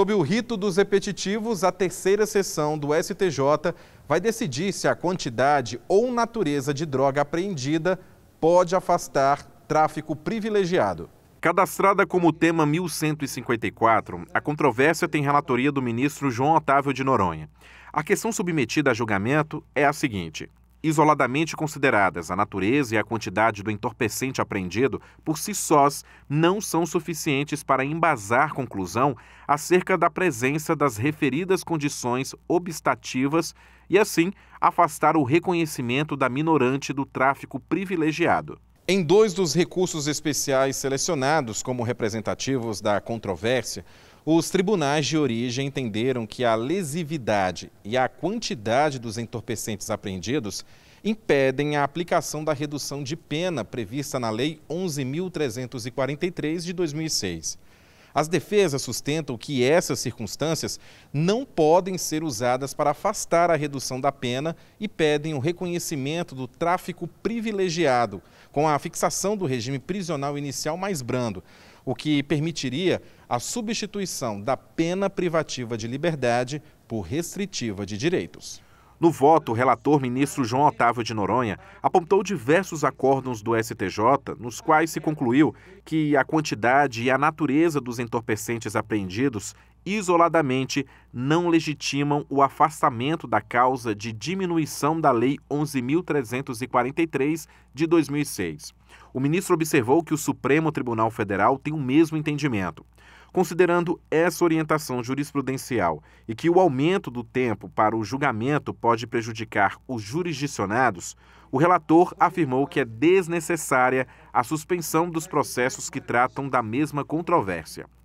Sob o rito dos repetitivos, a terceira sessão do STJ vai decidir se a quantidade ou natureza de droga apreendida pode afastar tráfico privilegiado. Cadastrada como tema 1154, a controvérsia tem relatoria do ministro João Otávio de Noronha. A questão submetida a julgamento é a seguinte: Isoladamente consideradas, a natureza e a quantidade do entorpecente apreendido por si sós não são suficientes para embasar conclusão acerca da presença das referidas condições obstativas e, assim, afastar o reconhecimento da minorante do tráfico privilegiado. Em dois dos recursos especiais selecionados como representativos da controvérsia, os tribunais de origem entenderam que a lesividade e a quantidade dos entorpecentes apreendidos impedem a aplicação da redução de pena prevista na Lei 11.343 de 2006. As defesas sustentam que essas circunstâncias não podem ser usadas para afastar a redução da pena e pedem o reconhecimento do tráfico privilegiado, com a fixação do regime prisional inicial mais brando, o que permitiria a substituição da pena privativa de liberdade por restritiva de direitos. No voto, o relator ministro João Otávio de Noronha apontou diversos acórdãos do STJ, nos quais se concluiu que a quantidade e a natureza dos entorpecentes apreendidos isoladamente não legitimam o afastamento da causa de diminuição da Lei 11.343 de 2006. O ministro observou que o Supremo Tribunal Federal tem o mesmo entendimento considerando essa orientação jurisprudencial e que o aumento do tempo para o julgamento pode prejudicar os jurisdicionados, o relator afirmou que é desnecessária a suspensão dos processos que tratam da mesma controvérsia.